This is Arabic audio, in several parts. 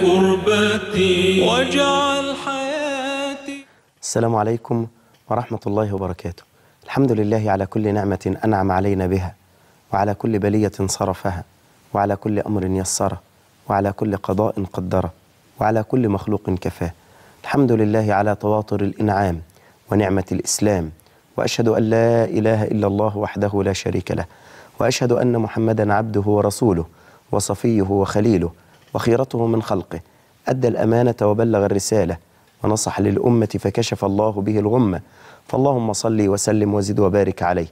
كربتي حياتي السلام عليكم ورحمة الله وبركاته الحمد لله على كل نعمة أنعم علينا بها وعلى كل بلية صرفها وعلى كل أمر يسره وعلى كل قضاء قدره وعلى كل مخلوق كفاه الحمد لله على تواطر الإنعام ونعمة الإسلام وأشهد أن لا إله إلا الله وحده لا شريك له وأشهد أن محمدا عبده ورسوله وصفيه وخليله وخيرته من خلقه أدى الأمانة وبلغ الرسالة ونصح للأمة فكشف الله به الغمة فاللهم صل وسلم وزد وبارك عليه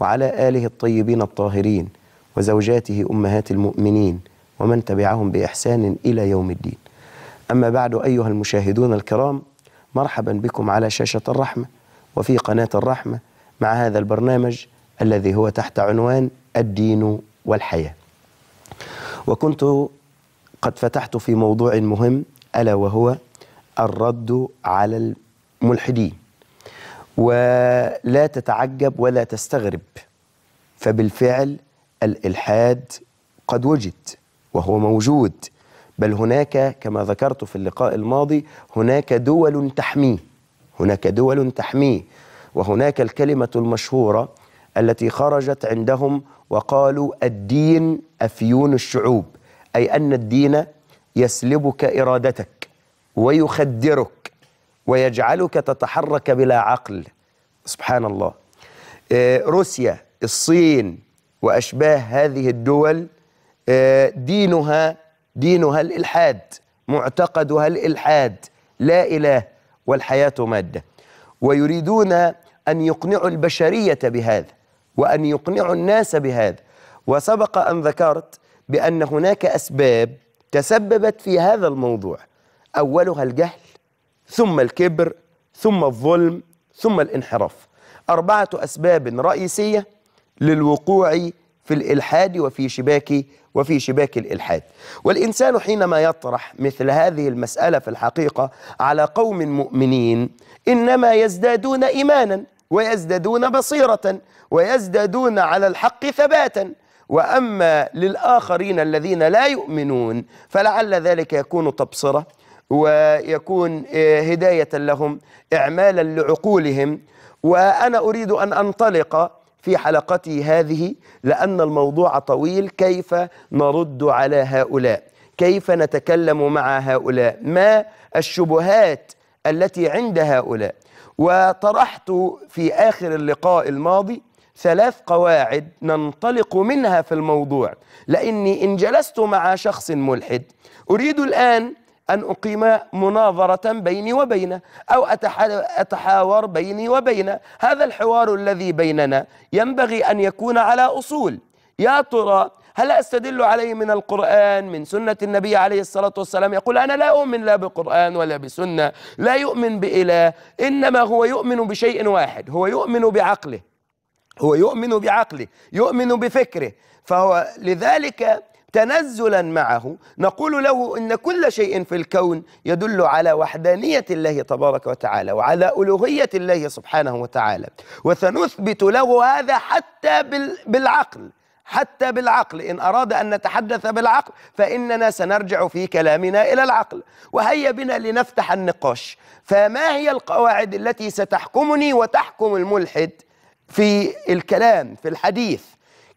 وعلى آله الطيبين الطاهرين وزوجاته أمهات المؤمنين ومن تبعهم بإحسان إلى يوم الدين أما بعد أيها المشاهدون الكرام مرحبا بكم على شاشة الرحمة وفي قناة الرحمة مع هذا البرنامج الذي هو تحت عنوان الدين والحياة وكنت قد فتحت في موضوع مهم ألا وهو الرد على الملحدين ولا تتعجب ولا تستغرب فبالفعل الإلحاد قد وجد وهو موجود بل هناك كما ذكرت في اللقاء الماضي هناك دول تحميه هناك دول تحميه وهناك الكلمة المشهورة التي خرجت عندهم وقالوا الدين أفيون الشعوب أي أن الدين يسلبك إرادتك ويخدرك ويجعلك تتحرك بلا عقل سبحان الله آه، روسيا الصين وأشباه هذه الدول آه، دينها دينها الإلحاد معتقدها الإلحاد لا إله والحياة مادة ويريدون أن يقنعوا البشرية بهذا وأن يقنعوا الناس بهذا وسبق أن ذكرت بأن هناك أسباب تسببت في هذا الموضوع أولها الجهل ثم الكبر ثم الظلم ثم الانحراف أربعة أسباب رئيسية للوقوع في الإلحاد وفي شباك وفي شباك الإلحاد والإنسان حينما يطرح مثل هذه المسألة في الحقيقة على قوم مؤمنين إنما يزدادون إيمانا ويزدادون بصيرة ويزدادون على الحق ثباتا وأما للآخرين الذين لا يؤمنون فلعل ذلك يكون تبصرة ويكون آه، هداية لهم إعمالا لعقولهم وأنا أريد أن أنطلق في حلقتي هذه لأن الموضوع طويل كيف نرد على هؤلاء كيف نتكلم مع هؤلاء ما الشبهات التي عند هؤلاء وطرحت في آخر اللقاء الماضي ثلاث قواعد ننطلق منها في الموضوع لاني ان جلست مع شخص ملحد اريد الان أن أقيم مناظرة بيني وبينه أو أتحاور بيني وبينه هذا الحوار الذي بيننا ينبغي أن يكون على أصول يا ترى هل أستدل عليه من القرآن من سنة النبي عليه الصلاة والسلام يقول أنا لا أؤمن لا بقرآن ولا بسنة لا يؤمن بإله إنما هو يؤمن بشيء واحد هو يؤمن بعقله هو يؤمن بعقله يؤمن بفكره فهو لذلك تنزلا معه نقول له ان كل شيء في الكون يدل على وحدانيه الله تبارك وتعالى وعلى الوهيه الله سبحانه وتعالى وسنثبت له هذا حتى بالعقل حتى بالعقل إن أراد أن نتحدث بالعقل فإننا سنرجع في كلامنا إلى العقل وهيا بنا لنفتح النقاش فما هي القواعد التي ستحكمني وتحكم الملحد في الكلام في الحديث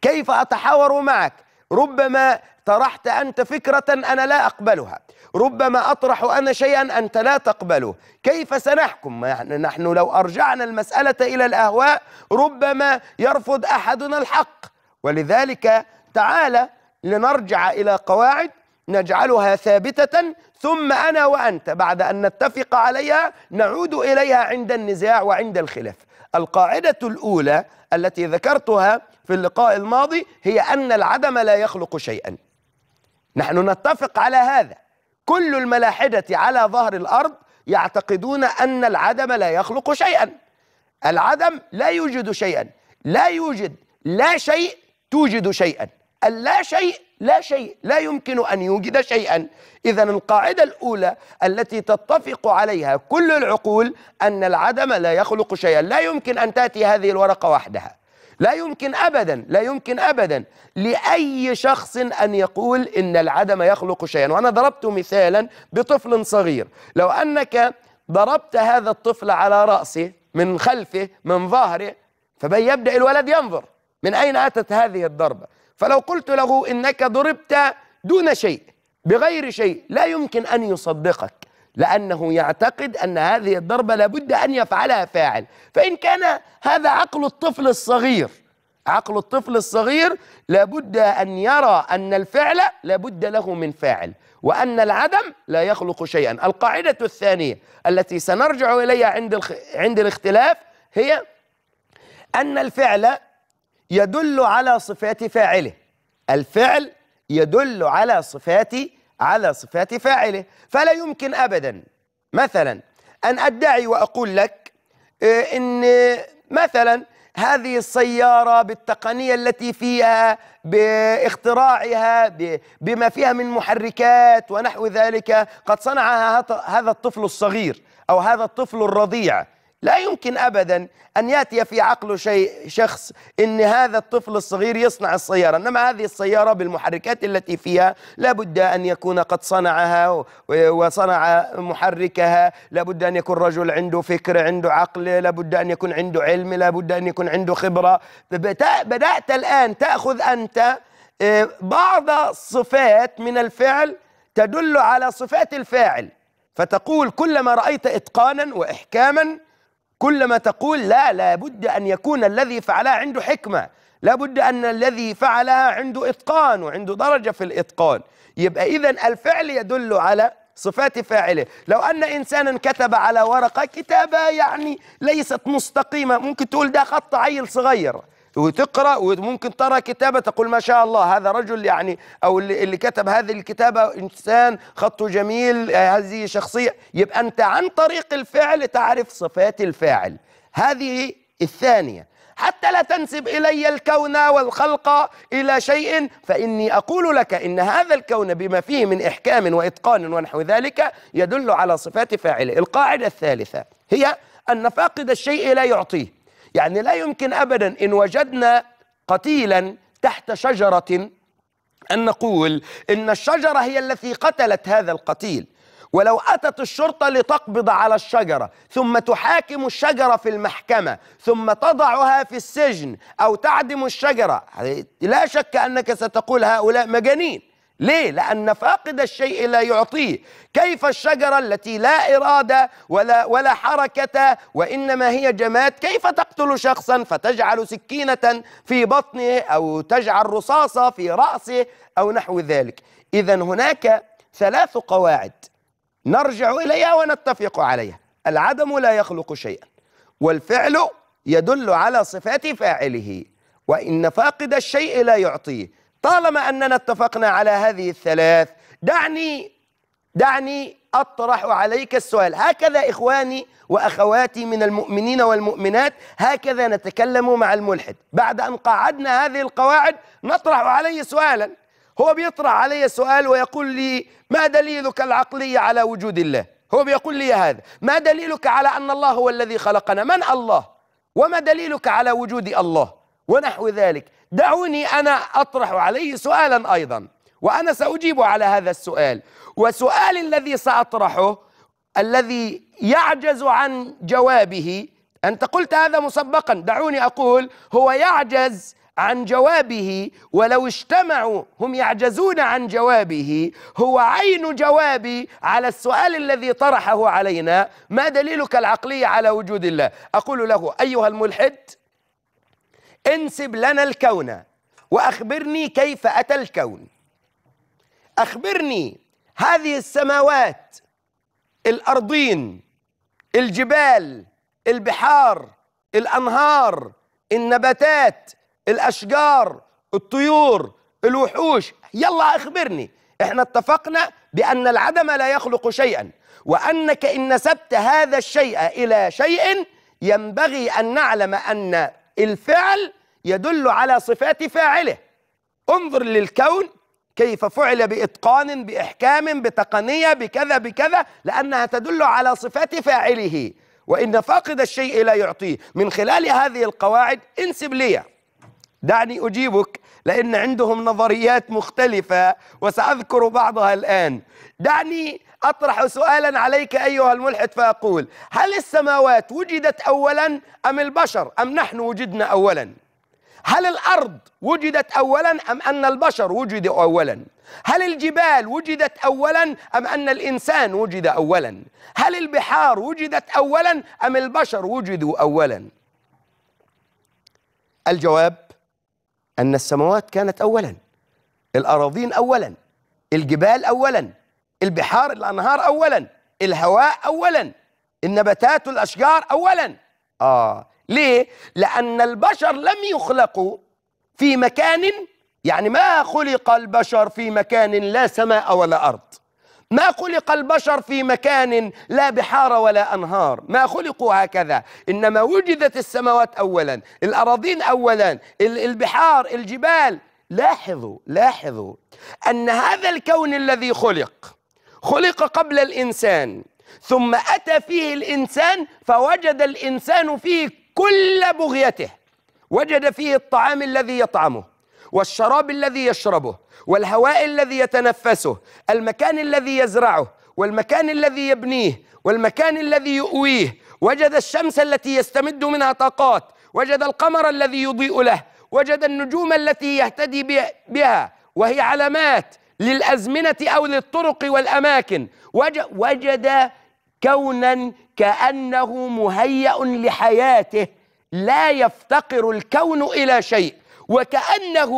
كيف أتحاور معك ربما طرحت أنت فكرة أنا لا أقبلها ربما أطرح أنا شيئا أنت لا تقبله كيف سنحكم نحن لو أرجعنا المسألة إلى الأهواء ربما يرفض أحدنا الحق ولذلك تعالى لنرجع إلى قواعد نجعلها ثابتة ثم أنا وأنت بعد أن نتفق عليها نعود إليها عند النزاع وعند الخلاف القاعدة الأولى التي ذكرتها في اللقاء الماضي هي أن العدم لا يخلق شيئا نحن نتفق على هذا كل الملاحدة على ظهر الأرض يعتقدون أن العدم لا يخلق شيئا العدم لا يوجد شيئا لا يوجد لا شيء توجد شيئا اللا شيء لا شيء لا يمكن أن يوجد شيئا إذا القاعدة الأولى التي تتفق عليها كل العقول أن العدم لا يخلق شيئا لا يمكن أن تأتي هذه الورقة وحدها لا يمكن ابدا لا يمكن ابدا لاي شخص ان يقول ان العدم يخلق شيئا وانا ضربت مثالا بطفل صغير لو انك ضربت هذا الطفل على راسه من خلفه من ظهره فبيبدا الولد ينظر من اين اتت هذه الضربه فلو قلت له إنك ضربت دون شيء بغير شيء لا يمكن أن يصدقك لأنه يعتقد أن هذه الضربة لابد أن يفعلها فاعل فإن كان هذا عقل الطفل الصغير عقل الطفل الصغير لابد أن يرى أن الفعل لابد له من فاعل وأن العدم لا يخلق شيئا القاعدة الثانية التي سنرجع إليها عند, عند الاختلاف هي أن الفعل يدل على صفات فاعله الفعل يدل على صفات على صفات فاعله فلا يمكن أبدا مثلا أن أدعي وأقول لك آه، إن مثلا هذه السيارة بالتقنية التي فيها باختراعها بما فيها من محركات ونحو ذلك قد صنعها هذا الطفل الصغير أو هذا الطفل الرضيع لا يمكن أبدا أن يأتي في عقله شيء شخص أن هذا الطفل الصغير يصنع السيارة إنما هذه السيارة بالمحركات التي فيها لابد أن يكون قد صنعها وصنع محركها لابد أن يكون رجل عنده فكر عنده عقل لابد أن يكون عنده علم لابد أن يكون عنده خبرة بدأت الآن تأخذ أنت آه، بعض صفات من الفعل تدل على صفات الفاعل فتقول كلما رأيت إتقانا وإحكاما كلما تقول لا لابد أن يكون الذي فعلها عنده حكمة لابد أن الذي فعلها عنده إتقان وعنده درجة في الإتقان يبقى إذا الفعل يدل على صفات فاعله لو أن إنسانا كتب على ورقة كتابة يعني ليست مستقيمة ممكن تقول ده خط عيل صغير وتقرا وممكن ترى كتابه تقول ما شاء الله هذا رجل يعني او اللي, اللي كتب هذه الكتابه انسان خطه جميل آه، هذه شخصيه يبقى انت عن طريق الفعل تعرف صفات الفاعل هذه الثانيه حتى لا تنسب الي الكون والخلق الى شيء فاني اقول لك ان هذا الكون بما فيه من احكام واتقان ونحو ذلك يدل على صفات فاعله القاعده الثالثه هي ان فاقد الشيء لا يعطيه يعني لا يمكن أبدا إن وجدنا قتيلا تحت شجرة أن نقول إن الشجرة هي التي قتلت هذا القتيل ولو أتت الشرطة لتقبض على الشجرة ثم تحاكم الشجرة في المحكمة ثم تضعها في السجن أو تعدم الشجرة لا شك أنك ستقول هؤلاء مجانين ليه؟ لأن فاقد الشيء لا يعطيه كيف الشجرة التي لا إرادة ولا, ولا حركة وإنما هي جماد كيف تقتل شخصا فتجعل سكينة في بطنه أو تجعل رصاصة في رأسه أو نحو ذلك إذا هناك ثلاث قواعد نرجع إليها ونتفق عليها العدم لا يخلق شيئا والفعل يدل على صفات فاعله وإن فاقد الشيء لا يعطيه طالما أننا اتفقنا على هذه الثلاث دعني دعني أطرح عليك السؤال هكذا إخواني وأخواتي من المؤمنين والمؤمنات هكذا نتكلم مع الملحد بعد أن قعدنا هذه القواعد نطرح عليه سؤالا هو بيطرح علي سؤال ويقول لي ما دليلك العقلي على وجود الله هو بيقول لي هذا ما دليلك على أن الله هو الذي خلقنا من الله وما دليلك على وجود الله ونحو ذلك دعوني أنا أطرح عليه سؤالا أيضا وأنا سأجيب على هذا السؤال وسؤالي الذي سأطرحه الذي يعجز عن جوابه أنت قلت هذا مسبقا دعوني أقول هو يعجز عن جوابه ولو اجتمعوا هم يعجزون عن جوابه هو عين جوابي على السؤال الذي طرحه علينا ما دليلك العقلي على وجود الله أقول له أيها الملحد انسب لنا الكون واخبرني كيف اتى الكون اخبرني هذه السماوات الارضين الجبال البحار الانهار النباتات الاشجار الطيور الوحوش يلا اخبرني احنا اتفقنا بان العدم لا يخلق شيئا وانك ان نسبت هذا الشيء الى شيء ينبغي ان نعلم ان الفعل يدل على صفات فاعله انظر للكون كيف فعل بإتقان بإحكام بتقنية بكذا بكذا لأنها تدل على صفات فاعله وإن فاقد الشيء لا يعطيه من خلال هذه القواعد انسب لي دعني أجيبك لأن عندهم نظريات مختلفة وسأذكر بعضها الآن دعني أطرح سؤالا عليك أيها الملحد فأقول هل السماوات وجدت أولا أم البشر أم نحن وجدنا أولا هل الأرض وجدت أولا أم أن البشر وجد أولا هل الجبال وجدت أولا أم أن الإنسان وجد أولا هل البحار وجدت أولا أم البشر وجدوا أولا الجواب أن السماوات كانت أولا الأراضين أولا الجبال أولا البحار الأنهار أولا الهواء أولا النباتات والأشجار أولا آه ليه؟ لأن البشر لم يخلقوا في مكان يعني ما خلق البشر في مكان لا سماء ولا أرض ما خلق البشر في مكان لا بحار ولا أنهار ما خلقوا هكذا إنما وجدت السماوات أولا الأراضين أولا البحار الجبال لاحظوا لاحظوا أن هذا الكون الذي خلق خلق قبل الإنسان ثم أتى فيه الإنسان فوجد الإنسان فيه كل بغيته وجد فيه الطعام الذي يطعمه والشراب الذي يشربه والهواء الذي يتنفسه المكان الذي يزرعه والمكان الذي يبنيه والمكان الذي يؤويه وجد الشمس التي يستمد منها طاقات وجد القمر الذي يضيء له وجد النجوم التي يهتدي بها وهي علامات للأزمنة أو للطرق والأماكن وجد كونا كأنه مهيأ لحياته لا يفتقر الكون إلى شيء وكأنه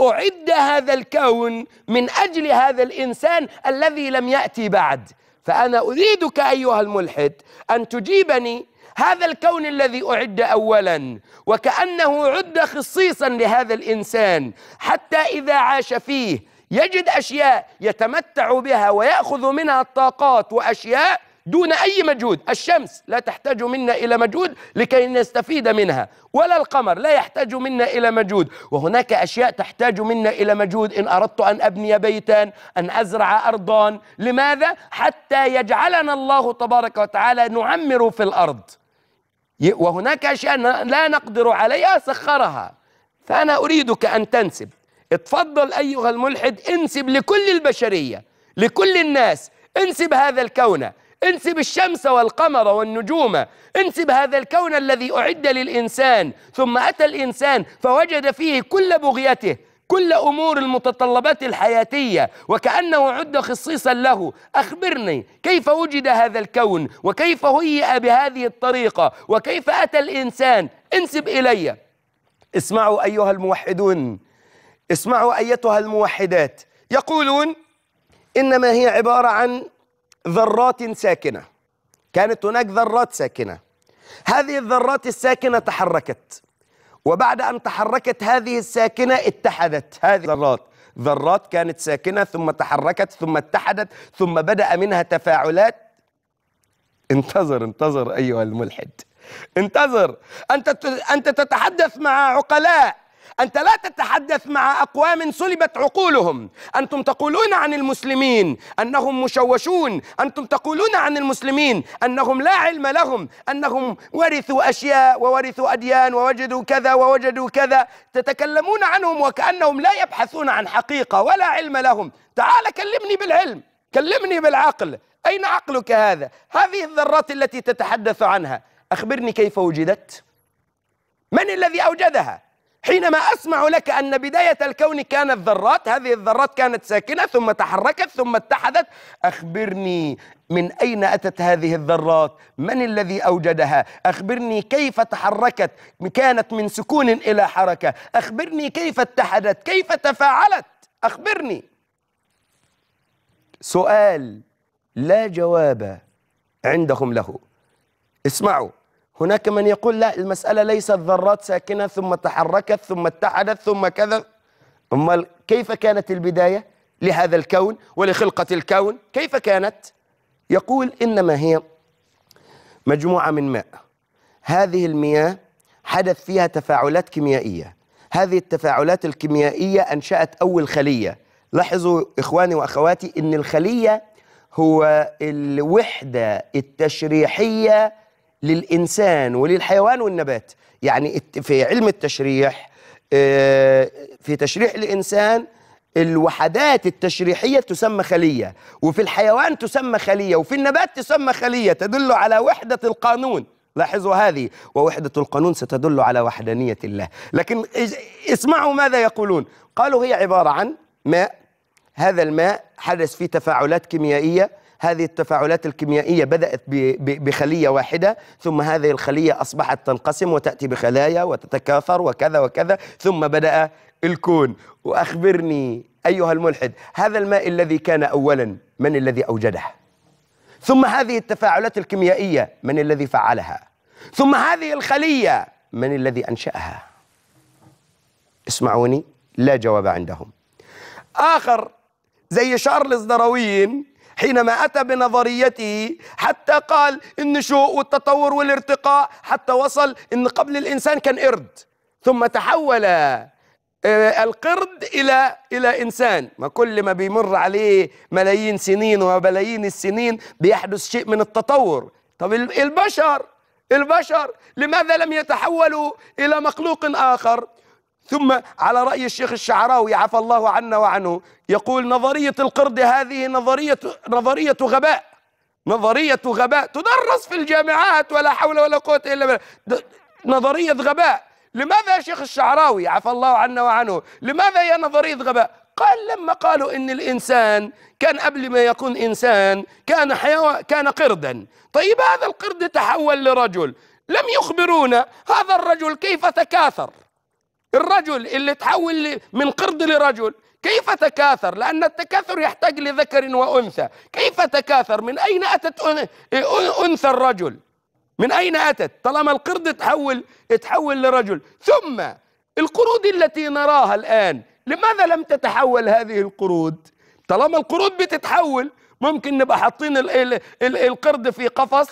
أعد هذا الكون من أجل هذا الإنسان الذي لم يأتي بعد فأنا أريدك أيها الملحد أن تجيبني هذا الكون الذي أعد أولا وكأنه عد خصيصا لهذا الإنسان حتى إذا عاش فيه يجد أشياء يتمتع بها ويأخذ منها الطاقات وأشياء دون أي مجهود الشمس لا تحتاج منا إلى مجهود لكي نستفيد منها ولا القمر لا يحتاج منا إلى مجهود وهناك أشياء تحتاج منا إلى مجهود إن أردت أن أبني بيتا أن أزرع أرضا لماذا؟ حتى يجعلنا الله تبارك وتعالى نعمر في الأرض وهناك أشياء لا نقدر عليها سخرها فأنا أريدك أن تنسب اتفضل أيها الملحد انسب لكل البشرية لكل الناس انسب هذا الكون انسب الشمس والقمر والنجوم انسب هذا الكون الذي أعد للإنسان ثم أتى الإنسان فوجد فيه كل بغيته كل أمور المتطلبات الحياتية وكأنه عد خصيصا له أخبرني كيف وجد هذا الكون وكيف هيئ بهذه الطريقة وكيف أتى الإنسان انسب إلي اسمعوا أيها الموحدون اسمعوا أيتها الموحدات يقولون إنما هي عبارة عن ذرات ساكنة كانت هناك ذرات ساكنة هذه الذرات الساكنة تحركت وبعد أن تحركت هذه الساكنة اتحدت هذه الذرات ذرات كانت ساكنة ثم تحركت ثم اتحدت ثم بدأ منها تفاعلات انتظر انتظر أيها الملحد انتظر أنت أنت تتحدث مع عقلاء أنت لا تتحدث مع أقوام سلبت عقولهم أنتم تقولون عن المسلمين أنهم مشوشون أنتم تقولون عن المسلمين أنهم لا علم لهم أنهم ورثوا أشياء وورثوا أديان ووجدوا كذا ووجدوا كذا تتكلمون عنهم وكأنهم لا يبحثون عن حقيقة ولا علم لهم تعال كلمني بالعلم كلمني بالعقل أين عقلك هذا؟ هذه الذرات التي تتحدث عنها أخبرني كيف وجدت؟ من الذي أوجدها؟ حينما أسمع لك أن بداية الكون كانت ذرات هذه الذرات كانت ساكنة ثم تحركت ثم اتحدت أخبرني من أين أتت هذه الذرات من الذي أوجدها أخبرني كيف تحركت كانت من سكون إلى حركة أخبرني كيف اتحدت كيف تفاعلت أخبرني سؤال لا جواب عندهم له اسمعوا هناك من يقول لا المسألة ليست ذرات ساكنة ثم تحركت ثم اتحدت ثم كذا أمال كيف كانت البداية لهذا الكون ولخلقة الكون كيف كانت يقول إنما هي مجموعة من ماء هذه المياه حدث فيها تفاعلات كيميائية هذه التفاعلات الكيميائية أنشأت أول خلية لاحظوا إخواني وأخواتي إن الخلية هو الوحدة التشريحية للإنسان وللحيوان والنبات يعني في علم التشريح آه، في تشريح الإنسان الوحدات التشريحية تسمى خلية وفي الحيوان تسمى خلية وفي النبات تسمى خلية تدل على وحدة القانون لاحظوا هذه ووحدة القانون ستدل على وحدانية الله لكن اسمعوا ماذا يقولون قالوا هي عبارة عن ماء هذا الماء حدث فيه تفاعلات كيميائية هذه التفاعلات الكيميائية بدأت بخلية واحدة ثم هذه الخلية أصبحت تنقسم وتأتي بخلايا وتتكاثر وكذا وكذا ثم بدأ الكون وأخبرني أيها الملحد هذا الماء الذي كان أولا من الذي أوجده ثم هذه التفاعلات الكيميائية من الذي فعلها ثم هذه الخلية من الذي أنشأها اسمعوني لا جواب عندهم آخر زي شارلز دراوين حينما أتى بنظريته حتى قال النشوء والتطور والارتقاء حتى وصل أن قبل الإنسان كان قرد ثم تحول آه، القرد الى الى انسان ما كل ما بيمر عليه ملايين سنين وبلايين السنين بيحدث شيء من التطور طب البشر البشر لماذا لم يتحولوا الى مخلوق اخر ثم على رأي الشيخ الشعراوي عفى الله عنا وعنه يقول نظرية القرد هذه نظرية نظرية غباء نظرية غباء تدرس في الجامعات ولا حول ولا قوة إلا بالله نظرية غباء لماذا يا شيخ الشعراوي عفى الله عنا وعنه لماذا يا نظرية غباء قال لما قالوا ان الانسان كان قبل ما يكون انسان كان حيوان كان قردا طيب هذا القرد تحول لرجل لم يخبرونا هذا الرجل كيف تكاثر الرجل اللي تحول من قرد لرجل كيف تكاثر لأن التكاثر يحتاج لذكر وأنثى كيف تكاثر من أين أتت أنثى الرجل من أين أتت طالما القرد تحول تحول لرجل ثم القرود التي نراها الآن لماذا لم تتحول هذه القرود طالما القرود بتتحول ممكن نبقى حاطين القرد في قفص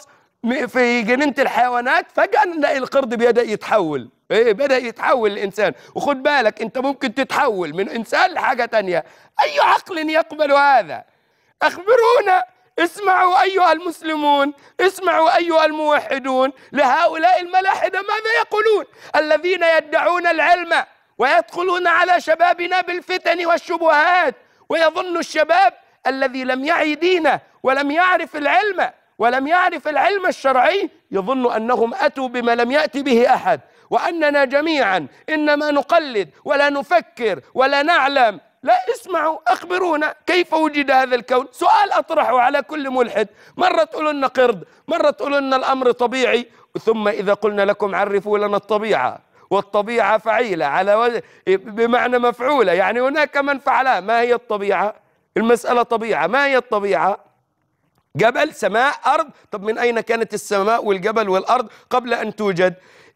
في جنينة الحيوانات فجأة نلاقي القرد بيبدأ يتحول ايه بدا يتحول الانسان وخد بالك انت ممكن تتحول من انسان لحاجه تانية اي عقل يقبل هذا اخبرونا اسمعوا ايها المسلمون اسمعوا ايها الموحدون لهؤلاء الملاحده ماذا يقولون الذين يدعون العلم ويدخلون على شبابنا بالفتن والشبهات ويظن الشباب الذي لم يعي دينه ولم يعرف العلم ولم يعرف العلم الشرعي يظن انهم اتوا بما لم ياتي به احد وأننا جميعا إنما نقلد ولا نفكر ولا نعلم لا اسمعوا أخبرونا كيف وجد هذا الكون سؤال أطرحه على كل ملحد مرة تقولوا لنا قرد مرة تقولوا لنا الأمر طبيعي ثم إذا قلنا لكم عرفوا لنا الطبيعة والطبيعة فعيلة على وجه بمعنى مفعولة يعني هناك من فعلها ما هي الطبيعة المسألة طبيعة ما هي الطبيعة جبل سماء أرض طب من أين كانت السماء والجبل والأرض قبل أن توجد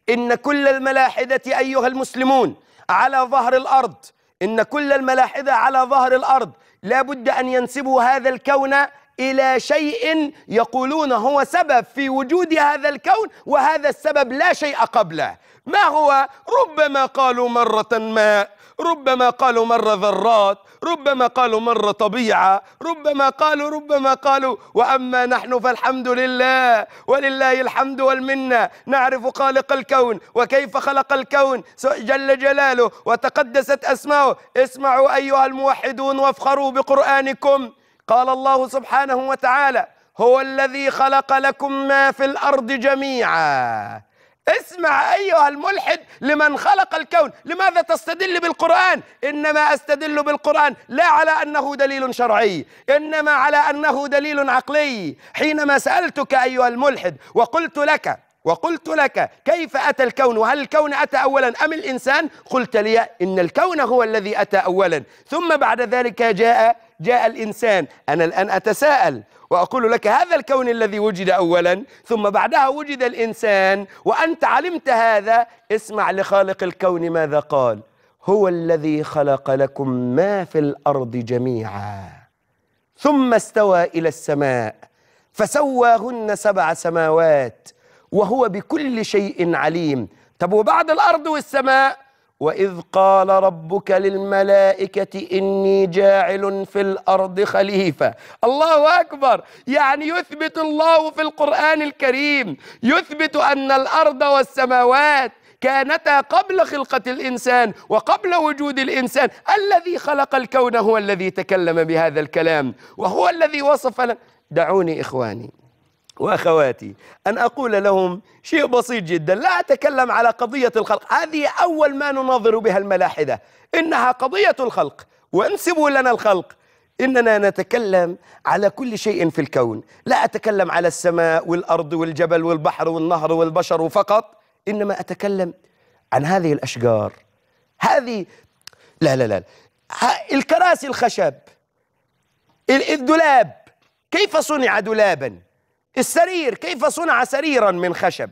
إن كل الملاحدة أيها المسلمون على ظهر الأرض إن كل الملاحدة على ظهر الأرض لا بد أن ينسبوا هذا الكون إلى شيء يقولون هو سبب في وجود هذا الكون وهذا السبب لا شيء قبله ما هو ربما قالوا مرة ما ربما قالوا مرة ذرات ربما قالوا مرة طبيعة ربما قالوا ربما قالوا وأما نحن فالحمد لله ولله الحمد والمنة نعرف خالق الكون وكيف خلق الكون جل جلاله وتقدست أسماؤه اسمعوا أيها الموحدون وافخروا بقرآنكم قال الله سبحانه وتعالى هو الذي خلق لكم ما في الأرض جميعا اسمع أيها الملحد لمن خلق الكون لماذا تستدل بالقرآن إنما أستدل بالقرآن لا على أنه دليل شرعي إنما على أنه دليل عقلي حينما سألتك أيها الملحد وقلت لك وقلت لك كيف أتى الكون وهل الكون أتى أولا أم الإنسان قلت لي إن الكون هو الذي أتى أولا ثم بعد ذلك جاء جاء الإنسان أنا الآن أتساءل وأقول لك هذا الكون الذي وجد أولا ثم بعدها وجد الإنسان وأنت علمت هذا اسمع لخالق الكون ماذا قال هو الذي خلق لكم ما في الأرض جميعا ثم استوى إلى السماء فسواهن سبع سماوات وهو بكل شيء عليم طب وبعد الأرض والسماء وإذ قال ربك للملائكة إني جاعل في الأرض خليفة الله أكبر يعني يثبت الله في القرآن الكريم يثبت أن الأرض والسماوات كانتا قبل خلقة الإنسان وقبل وجود الإنسان الذي خلق الكون هو الذي تكلم بهذا الكلام وهو الذي وصف لنا دعوني إخواني واخواتي ان اقول لهم شيء بسيط جدا لا اتكلم على قضيه الخلق هذه اول ما نناظر بها الملاحده انها قضيه الخلق وانسبوا لنا الخلق اننا نتكلم على كل شيء في الكون لا اتكلم على السماء والارض والجبل والبحر والنهر والبشر فقط انما اتكلم عن هذه الاشجار هذه لا لا لا الكراسي الخشب الدولاب كيف صنع دولابا السرير كيف صنع سريرا من خشب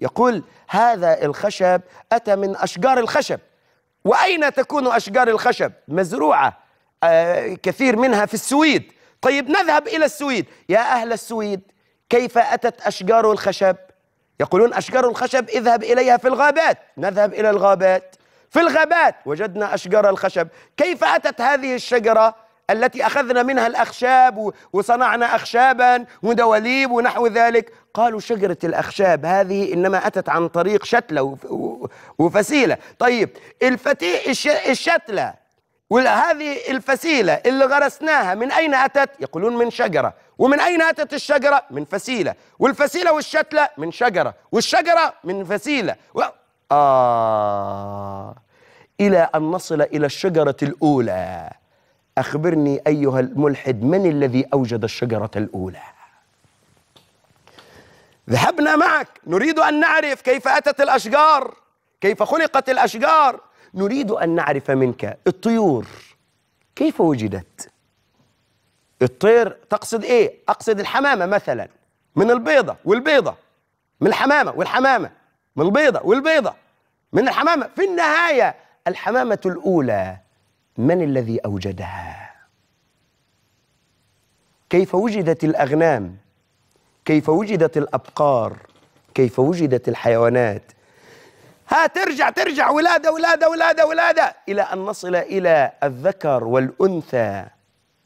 يقول هذا الخشب أتى من أشجار الخشب وأين تكون أشجار الخشب مزروعة آه، كثير منها في السويد طيب نذهب إلى السويد يا أهل السويد كيف أتت أشجار الخشب يقولون أشجار الخشب اذهب إليها في الغابات نذهب إلى الغابات في الغابات وجدنا أشجار الخشب كيف أتت هذه الشجرة التي أخذنا منها الأخشاب وصنعنا أخشابا ودواليب ونحو ذلك قالوا شجرة الأخشاب هذه إنما أتت عن طريق شتلة وفسيلة طيب الفتي الشتلة وهذه الفسيلة اللي غرسناها من أين أتت؟ يقولون من شجرة ومن أين أتت الشجرة؟ من فسيلة والفسيلة والشتلة من شجرة والشجرة من فسيلة و... آه إلى أن نصل إلى الشجرة الأولى أخبرني أيها الملحد من الذي أوجد الشجرة الأولى ذهبنا معك نريد أن نعرف كيف أتت الأشجار كيف خلقت الأشجار نريد أن نعرف منك الطيور كيف وجدت الطير تقصد إيه أقصد الحمامة مثلا من البيضة والبيضة من الحمامة والحمامة من البيضة والبيضة من الحمامة في النهاية الحمامة الأولى من الذي أوجدها كيف وجدت الأغنام كيف وجدت الأبقار كيف وجدت الحيوانات ها ترجع ترجع ولادة ولادة ولادة ولادة إلى أن نصل إلى الذكر والأنثى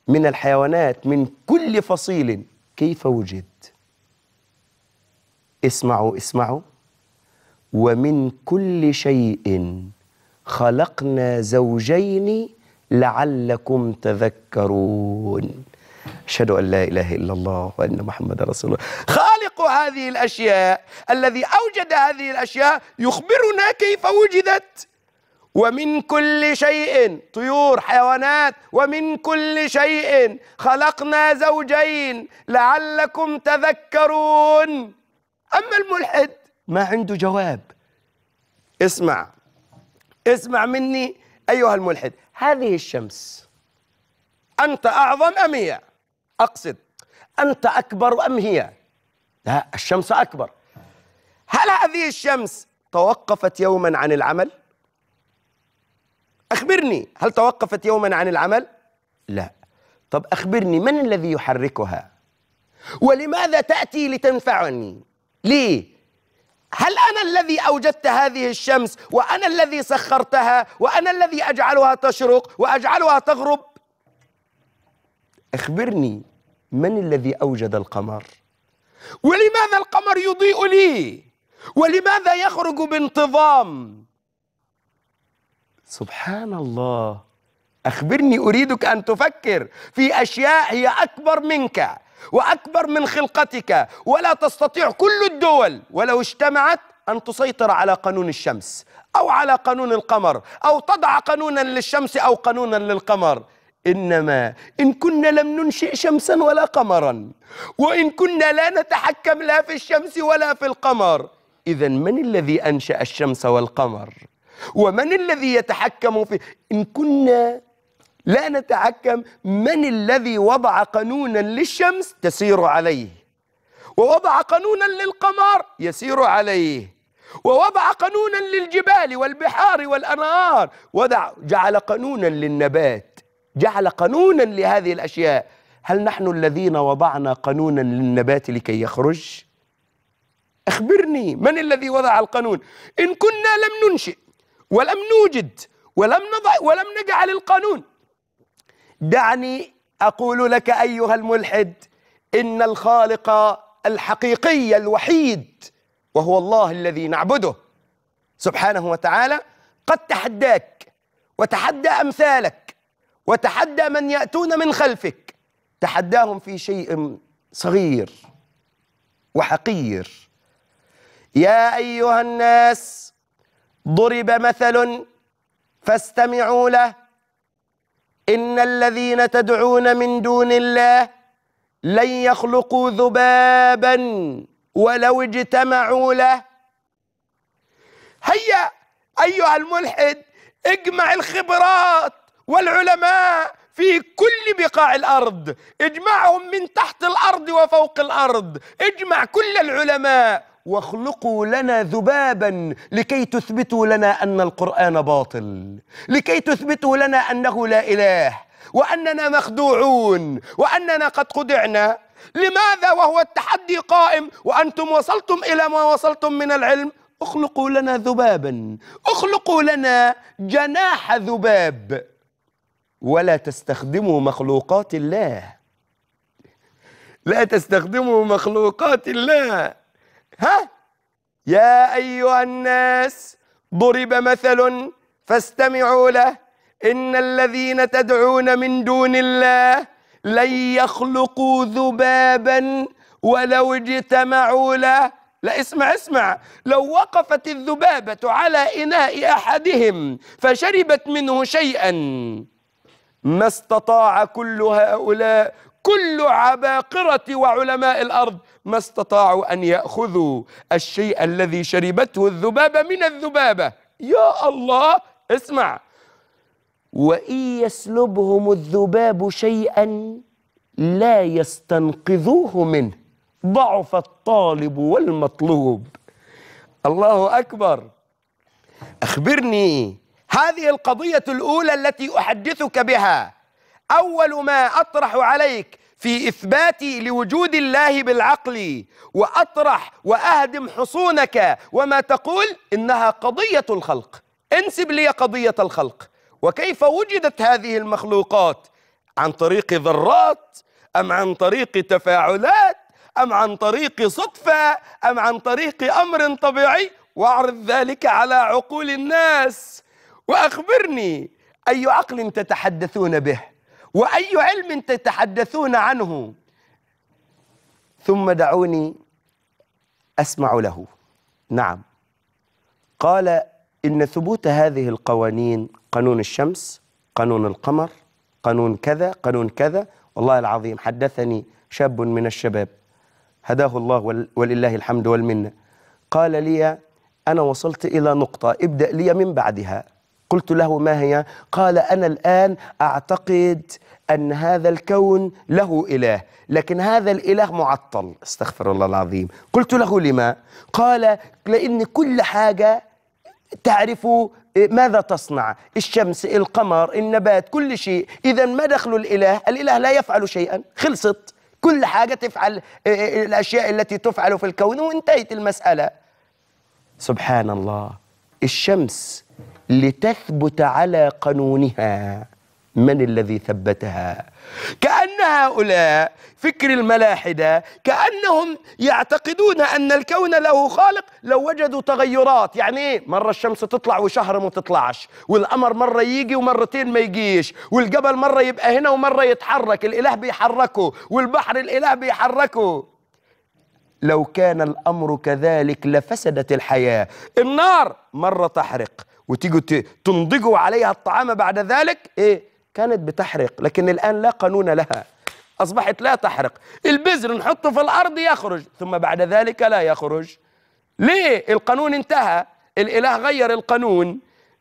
من الحيوانات من كل فصيل كيف وجد اسمعوا اسمعوا ومن كل شيء خلقنا زوجين لعلكم تذكرون أشهد أن لا إله إلا الله وأن محمد رسول الله خالق هذه الأشياء الذي أوجد هذه الأشياء يخبرنا كيف وجدت ومن كل شيء طيور حيوانات ومن كل شيء خلقنا زوجين لعلكم تذكرون أما الملحد ما عنده جواب اسمع اسمع مني أيها الملحد هذه الشمس أنت أعظم أم هي أقصد أنت أكبر أم هي لا الشمس أكبر هل هذه الشمس توقفت يوما عن العمل أخبرني هل توقفت يوما عن العمل لا طب أخبرني من الذي يحركها ولماذا تأتي لتنفعني ليه هل أنا الذي أوجدت هذه الشمس وأنا الذي سخرتها وأنا الذي أجعلها تشرق وأجعلها تغرب أخبرني من الذي أوجد القمر ولماذا القمر يضيء لي ولماذا يخرج بانتظام سبحان الله أخبرني أريدك أن تفكر في أشياء هي أكبر منك واكبر من خلقتك ولا تستطيع كل الدول ولو اجتمعت ان تسيطر على قانون الشمس او على قانون القمر او تضع قانونا للشمس او قانونا للقمر انما ان كنا لم ننشئ شمسا ولا قمرا وان كنا لا نتحكم لا في الشمس ولا في القمر اذا من الذي انشا الشمس والقمر ومن الذي يتحكم في ان كنا لا نتحكم من الذي وضع قانونا للشمس تسير عليه ووضع قانونا للقمر يسير عليه ووضع قانونا للجبال والبحار والأنهار وضع جعل قانونا للنبات جعل قانونا لهذه الأشياء هل نحن الذين وضعنا قانونا للنبات لكي يخرج؟ أخبرني من الذي وضع القانون؟ إن كنا لم ننشئ ولم نوجد ولم نضع ولم نجعل القانون دعني أقول لك أيها الملحد إن الخالق الحقيقي الوحيد وهو الله الذي نعبده سبحانه وتعالى قد تحداك وتحدى أمثالك وتحدى من يأتون من خلفك تحداهم في شيء صغير وحقير يا أيها الناس ضرب مثل فاستمعوا له إن الذين تدعون من دون الله لن يخلقوا ذبابا ولو اجتمعوا له هيا أيها الملحد اجمع الخبرات والعلماء في كل بقاع الأرض اجمعهم من تحت الأرض وفوق الأرض اجمع كل العلماء واخلقوا لنا ذبابا لكي تثبتوا لنا ان القران باطل لكي تثبتوا لنا انه لا اله واننا مخدوعون واننا قد خدعنا لماذا وهو التحدي قائم وانتم وصلتم الى ما وصلتم من العلم اخلقوا لنا ذبابا اخلقوا لنا جناح ذباب ولا تستخدموا مخلوقات الله لا تستخدموا مخلوقات الله ها يا أيها الناس ضرب مثل فاستمعوا له إن الذين تدعون من دون الله لن يخلقوا ذبابا ولو اجتمعوا له لا اسمع اسمع لو وقفت الذبابة على إناء أحدهم فشربت منه شيئا ما استطاع كل هؤلاء كل عباقرة وعلماء الأرض ما استطاعوا أن يأخذوا الشيء الذي شربته الذبابة من الذبابة يا الله اسمع وإن يسلبهم الذباب شيئا لا يستنقذوه منه ضعف الطالب والمطلوب الله أكبر أخبرني هذه القضية الأولى التي أحدثك بها أول ما أطرح عليك في إثباتي لوجود الله بالعقل وأطرح وأهدم حصونك وما تقول إنها قضية الخلق انسب لي قضية الخلق وكيف وجدت هذه المخلوقات عن طريق ذرات أم عن طريق تفاعلات أم عن طريق صدفة أم عن طريق أمر طبيعي واعرض ذلك على عقول الناس وأخبرني أي عقل تتحدثون به وأي علم تتحدثون عنه ثم دعوني أسمع له نعم قال إن ثبوت هذه القوانين قانون الشمس قانون القمر قانون كذا قانون كذا والله العظيم حدثني شاب من الشباب هداه الله ولله الحمد والمنة قال لي أنا وصلت إلى نقطة ابدأ لي من بعدها قلت له ما هي قال أنا الآن أعتقد أن هذا الكون له إله لكن هذا الإله معطل استغفر الله العظيم قلت له لما قال لأن كل حاجة تعرف إيه، ماذا تصنع الشمس القمر النبات كل شيء إذا ما دخل الإله الإله لا يفعل شيئا خلصت كل حاجة تفعل إيه، إيه، الأشياء التي تفعل في الكون وانتهت المسألة سبحان الله الشمس لتثبت على قانونها من الذي ثبتها كأن هؤلاء فكر الملاحدة كأنهم يعتقدون أن الكون له خالق لو وجدوا تغيرات يعني إيه مرة الشمس تطلع وشهر ما تطلعش والقمر مرة يجي ومرتين ما يجيش والجبل مرة يبقى هنا ومرة يتحرك الإله بيحركه والبحر الإله بيحركه لو كان الأمر كذلك لفسدت الحياة النار مرة تحرق وتيجوا تنضجوا عليها الطعام بعد ذلك ايه كانت بتحرق لكن الان لا قانون لها اصبحت لا تحرق البذر نحطه في الارض يخرج ثم بعد ذلك لا يخرج ليه القانون انتهى الاله غير القانون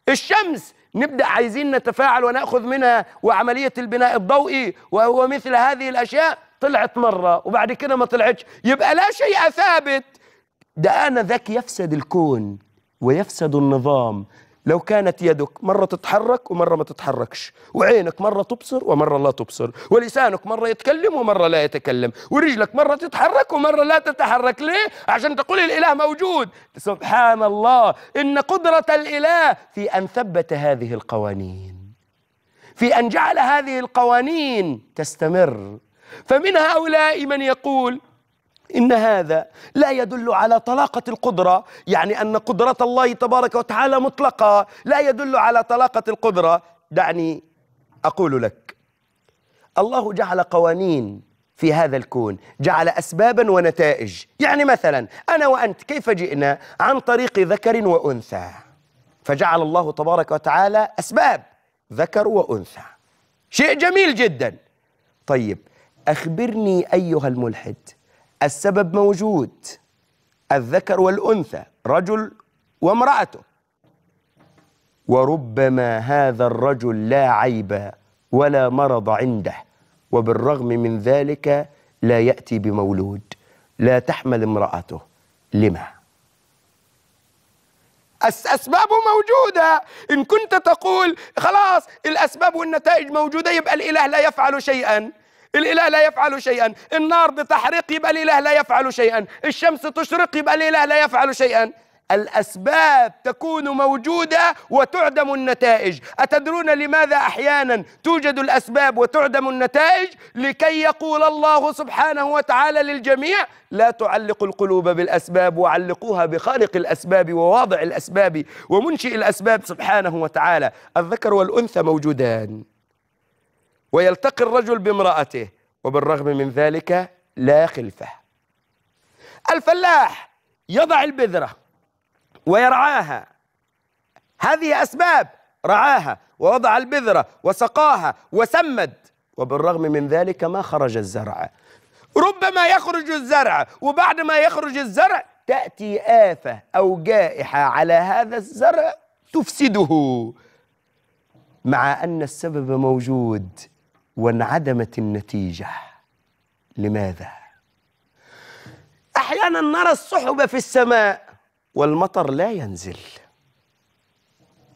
الشمس نبدا عايزين نتفاعل وناخذ منها وعمليه البناء الضوئي وهو مثل هذه الاشياء طلعت مره وبعد كده ما طلعتش يبقى لا شيء ثابت ده انا ذاك يفسد الكون ويفسد النظام لو كانت يدك مرة تتحرك ومرة ما تتحركش وعينك مرة تبصر ومرة لا تبصر ولسانك مرة يتكلم ومرة لا يتكلم ورجلك مرة تتحرك ومرة لا تتحرك ليه؟ عشان تقول الإله موجود سبحان الله إن قدرة الإله في أن ثبت هذه القوانين في أن جعل هذه القوانين تستمر فمن هؤلاء من يقول إن هذا لا يدل على طلاقة القدرة يعني أن قدرة الله تبارك وتعالى مطلقة لا يدل على طلاقة القدرة دعني أقول لك الله جعل قوانين في هذا الكون جعل أسبابا ونتائج يعني مثلا أنا وأنت كيف جئنا عن طريق ذكر وأنثى فجعل الله تبارك وتعالى أسباب ذكر وأنثى شيء جميل جدا طيب أخبرني أيها الملحد السبب موجود الذكر والأنثى رجل وامرأته وربما هذا الرجل لا عيب ولا مرض عنده وبالرغم من ذلك لا يأتي بمولود لا تحمل امرأته لما الأسباب موجودة إن كنت تقول خلاص الأسباب والنتائج موجودة يبقى الإله لا يفعل شيئا الإله لا يفعل شيئا النار بتحرق يبقى الإله لا يفعل شيئا الشمس تشرق يبقى الإله لا يفعل شيئا الأسباب تكون موجودة وتعدم النتائج أتدرون لماذا أحيانا توجد الأسباب وتعدم النتائج لكي يقول الله سبحانه وتعالى للجميع لا تعلقوا القلوب بالأسباب وعلقوها بخالق الأسباب وواضع الأسباب ومنشئ الأسباب سبحانه وتعالى الذكر والأنثى موجودان ويلتقي الرجل بامرأته وبالرغم من ذلك لا خلفة الفلاح يضع البذرة ويرعاها هذه أسباب رعاها ووضع البذرة وسقاها وسمد وبالرغم من ذلك ما خرج الزرع ربما يخرج الزرع وبعد ما يخرج الزرع تأتي آفة أو جائحة على هذا الزرع تفسده مع أن السبب موجود وانعدمت النتيجة لماذا؟ أحيانا نرى السحب في السماء والمطر لا ينزل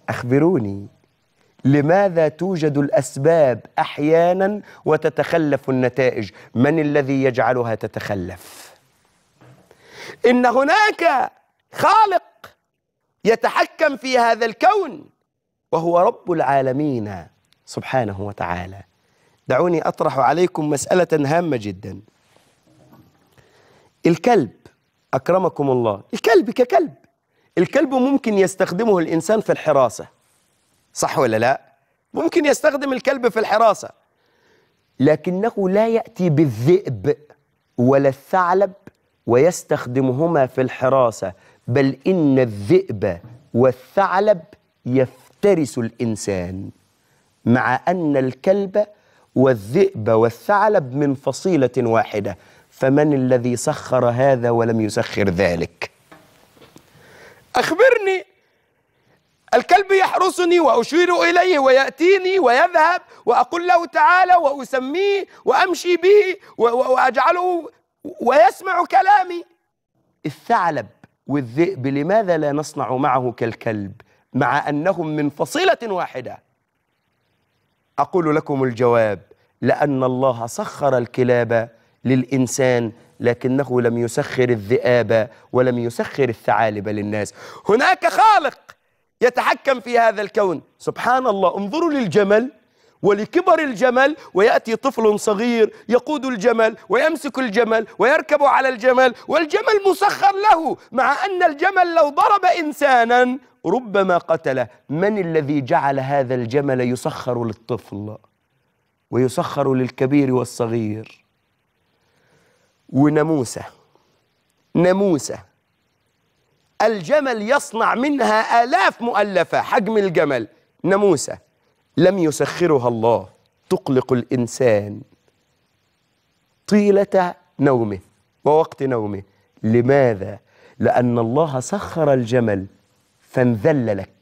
أخبروني لماذا توجد الأسباب أحيانا وتتخلف النتائج من الذي يجعلها تتخلف إن هناك خالق يتحكم في هذا الكون وهو رب العالمين سبحانه وتعالى دعوني أطرح عليكم مسألة هامة جدا الكلب أكرمكم الله الكلب ككلب الكلب ممكن يستخدمه الإنسان في الحراسة صح ولا لا؟ ممكن يستخدم الكلب في الحراسة لكنه لا يأتي بالذئب ولا الثعلب ويستخدمهما في الحراسة بل إن الذئب والثعلب يفترس الإنسان مع أن الكلب والذئب والثعلب من فصيلة واحدة فمن الذي سخر هذا ولم يسخر ذلك أخبرني الكلب يحرسني وأشير إليه ويأتيني ويذهب وأقول له تعالى وأسميه وأمشي به وأجعله ويسمع كلامي الثعلب والذئب لماذا لا نصنع معه كالكلب مع أنهم من فصيلة واحدة أقول لكم الجواب لأن الله سخر الكلاب للإنسان لكنه لم يسخر الذئاب ولم يسخر الثعالب للناس هناك خالق يتحكم في هذا الكون سبحان الله انظروا للجمل ولكبر الجمل ويأتي طفل صغير يقود الجمل ويمسك الجمل ويركب على الجمل والجمل مسخر له مع أن الجمل لو ضرب إنسانا ربما قتل من الذي جعل هذا الجمل يسخر للطفل ويسخر للكبير والصغير وناموسه ناموسه الجمل يصنع منها آلاف مؤلفة حجم الجمل ناموسه لم يسخرها الله تقلق الإنسان طيلة نومه ووقت نومه لماذا؟ لأن الله سخر الجمل فانذل لك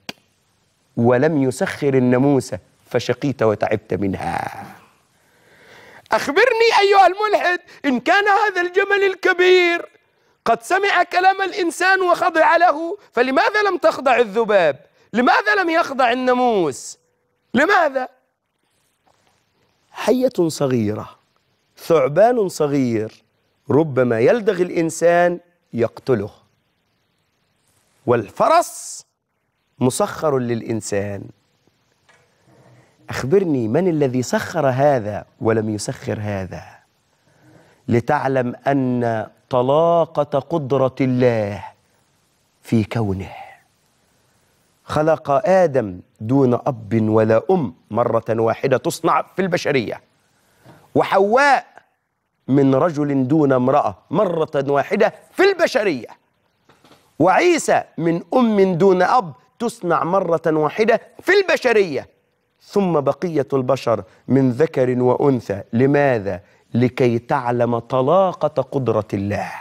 ولم يسخر الناموس فشقيت وتعبت منها أخبرني أيها الملحد إن كان هذا الجمل الكبير قد سمع كلام الإنسان وخضع له فلماذا لم تخضع الذباب لماذا لم يخضع الناموس لماذا حية صغيرة ثعبان صغير ربما يلدغ الإنسان يقتله والفرس مسخر للإنسان أخبرني من الذي سخر هذا ولم يسخر هذا لتعلم أن طلاقة قدرة الله في كونه خلق آدم دون أب ولا أم مرة واحدة تصنع في البشرية وحواء من رجل دون امرأة مرة واحدة في البشرية وعيسى من أم دون أب تصنع مرة واحدة في البشرية ثم بقية البشر من ذكر وأنثى لماذا؟ لكي تعلم طلاقة قدرة الله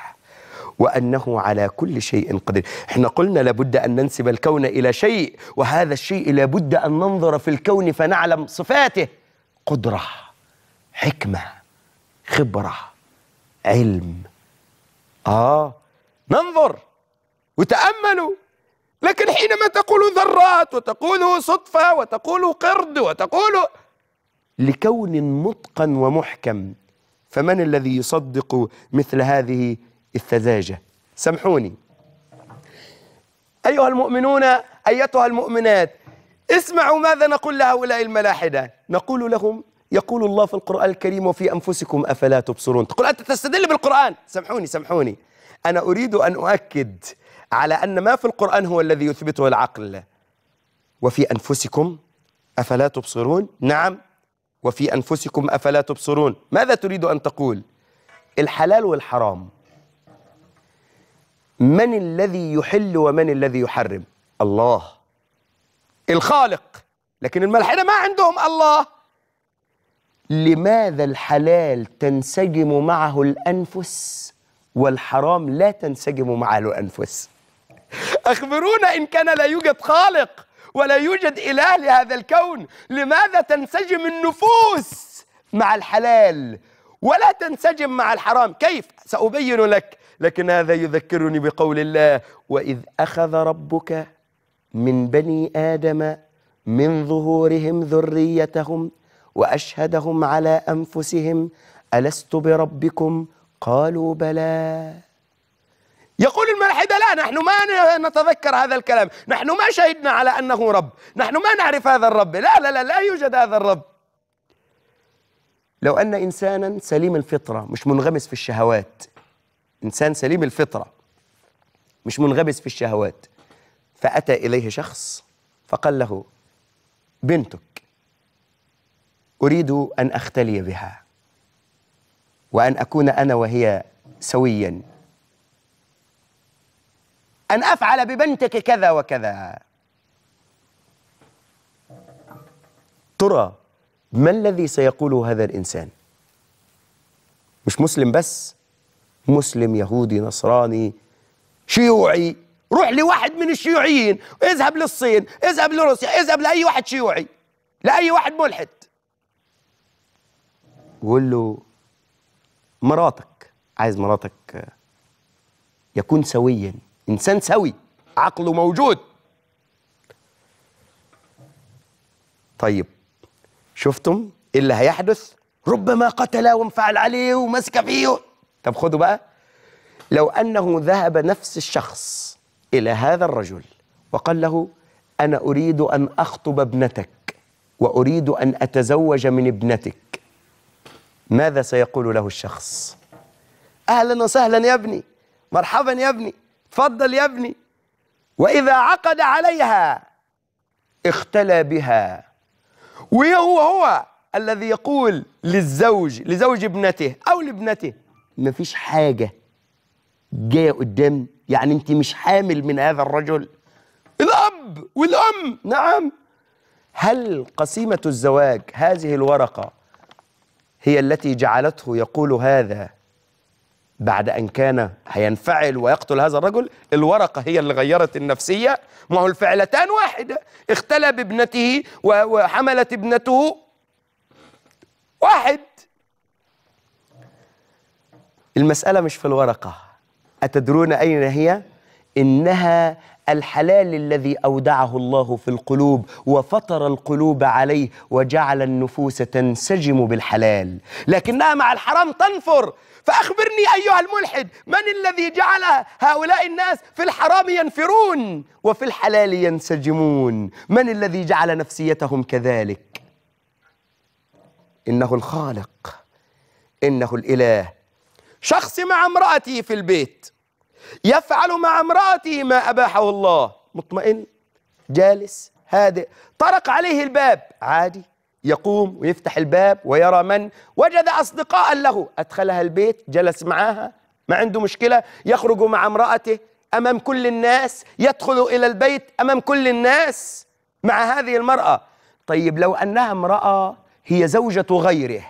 وأنه على كل شيء قدير احنا قلنا لابد أن ننسب الكون إلى شيء وهذا الشيء لابد أن ننظر في الكون فنعلم صفاته قدرة حكمة خبرة علم آه ننظر وتأملوا لكن حينما تقول ذرات وتقول صدفة وتقول قرد وتقول لكون متقن ومحكم فمن الذي يصدق مثل هذه الثزاجة سامحوني أيها المؤمنون أيتها المؤمنات اسمعوا ماذا نقول لهؤلاء الملاحدة نقول لهم يقول الله في القرآن الكريم وفي أنفسكم أفلا تبصرون تقول أنت تستدل بالقرآن سامحوني سامحوني أنا أريد أن أؤكد على أن ما في القرآن هو الذي يثبته العقل وفي أنفسكم أفلا تبصرون نعم وفي أنفسكم أفلا تبصرون ماذا تريد أن تقول الحلال والحرام من الذي يحل ومن الذي يحرم الله الخالق لكن الملحدة ما عندهم الله لماذا الحلال تنسجم معه الأنفس والحرام لا تنسجم معه الأنفس أخبرونا إن كان لا يوجد خالق ولا يوجد إله لهذا الكون لماذا تنسجم النفوس مع الحلال ولا تنسجم مع الحرام كيف سأبين لك لكن هذا يذكرني بقول الله وإذ أخذ ربك من بني آدم من ظهورهم ذريتهم وأشهدهم على أنفسهم ألست بربكم قالوا بلى يقول الملحدة لا نحن ما نتذكر هذا الكلام نحن ما شهدنا على أنه رب نحن ما نعرف هذا الرب لا لا لا لا يوجد هذا الرب لو أن إنسانا سليم الفطرة مش منغمس في الشهوات إنسان سليم الفطرة مش منغمس في الشهوات فأتى إليه شخص فقال له بنتك أريد أن أختلي بها وأن أكون أنا وهي سويا أن أفعل ببنتك كذا وكذا ترى ما الذي سيقوله هذا الإنسان مش مسلم بس مسلم يهودي نصراني شيوعي روح لواحد من الشيوعيين اذهب للصين اذهب لروسيا اذهب لأي واحد شيوعي لأي واحد ملحد وقول له مراتك عايز مراتك يكون سويا إنسان سوي عقله موجود طيب شفتم إيه اللي هيحدث ربما قتل وانفعل عليه ومسك فيه طب خدوا بقى لو أنه ذهب نفس الشخص إلى هذا الرجل وقال له أنا أريد أن أخطب ابنتك وأريد أن أتزوج من ابنتك ماذا سيقول له الشخص؟ أهلا وسهلا يا ابني مرحبا يا ابني اتفضل يا ابني وإذا عقد عليها اختلى بها وهو هو الذي يقول للزوج لزوج ابنته أو لابنته ما فيش حاجة جاية قدام يعني أنت مش حامل من هذا الرجل الأب والأم نعم هل قسيمة الزواج هذه الورقة هي التي جعلته يقول هذا بعد أن كان هينفعل ويقتل هذا الرجل الورقة هي اللي غيرت النفسية ما هو الفعلتان واحدة اختلى بابنته وحملت ابنته واحد المسألة مش في الورقة أتدرون أين هي؟ إنها الحلال الذي أودعه الله في القلوب وفطر القلوب عليه وجعل النفوس تنسجم بالحلال لكنها مع الحرام تنفر فأخبرني أيها الملحد من الذي جعل هؤلاء الناس في الحرام ينفرون وفي الحلال ينسجمون من الذي جعل نفسيتهم كذلك إنه الخالق إنه الإله شخص مع امرأته في البيت يفعل مع امرأته ما أباحه الله مطمئن جالس هادئ طرق عليه الباب عادي يقوم ويفتح الباب ويرى من وجد أصدقاء له أدخلها البيت جلس معاها ما عنده مشكلة يخرج مع امرأته أمام كل الناس يدخل إلى البيت أمام كل الناس مع هذه المرأة طيب لو أنها امرأة هي زوجة غيره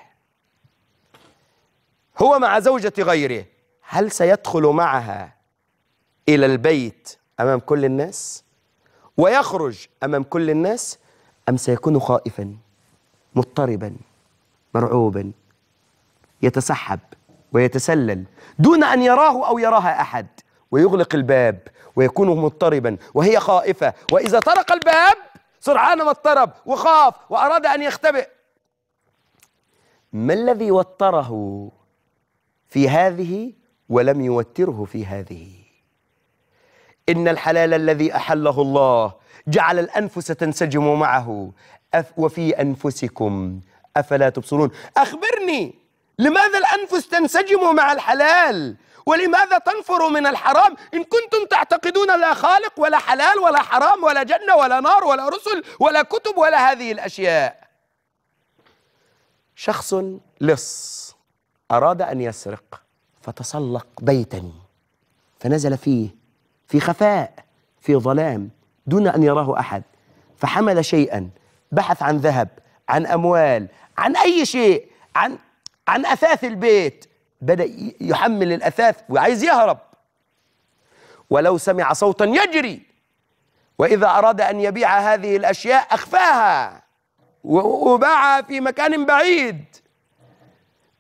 هو مع زوجة غيره هل سيدخل معها إلى البيت أمام كل الناس ويخرج أمام كل الناس أم سيكون خائفاً مضطربا مرعوبا يتسحب ويتسلل دون ان يراه او يراها احد ويغلق الباب ويكون مضطربا وهي خائفه واذا طرق الباب سرعان ما اضطرب وخاف واراد ان يختبئ ما الذي وتره في هذه ولم يوتره في هذه ان الحلال الذي احله الله جعل الانفس تنسجم معه أف وفي أنفسكم أفلا تبصرون أخبرني لماذا الأنفس تنسجم مع الحلال ولماذا تنفر من الحرام إن كنتم تعتقدون لا خالق ولا حلال ولا حرام ولا جنة ولا نار ولا رسل ولا كتب ولا هذه الأشياء شخص لص أراد أن يسرق فتسلق بيتا فنزل فيه في خفاء في ظلام دون أن يراه أحد فحمل شيئا بحث عن ذهب عن اموال عن اي شيء عن عن اثاث البيت بدا يحمل الاثاث وعايز يهرب ولو سمع صوتا يجري واذا اراد ان يبيع هذه الاشياء اخفاها وباعها في مكان بعيد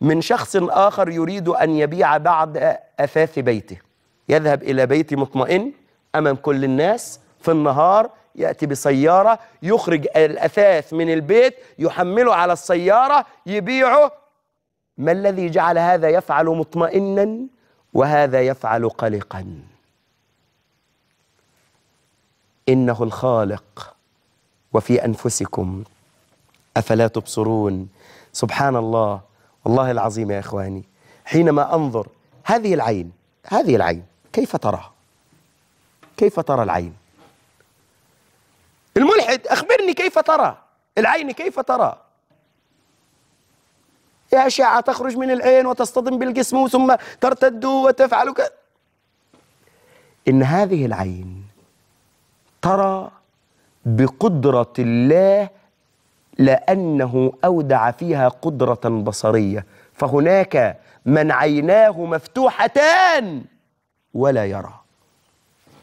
من شخص اخر يريد ان يبيع بعض اثاث بيته يذهب الى بيت مطمئن امام كل الناس في النهار يأتي بسيارة يخرج الأثاث من البيت يحمله على السيارة يبيعه ما الذي جعل هذا يفعل مطمئنا وهذا يفعل قلقا إنه الخالق وفي أنفسكم أفلا تبصرون سبحان الله والله العظيم يا إخواني حينما أنظر هذه العين هذه العين كيف ترى كيف ترى العين الملحد أخبرني كيف ترى العين كيف ترى يا أشعة تخرج من العين وتصطدم بالجسم ثم ترتد وتفعل ك... إن هذه العين ترى بقدرة الله لأنه أودع فيها قدرة بصرية فهناك من عيناه مفتوحتان ولا يرى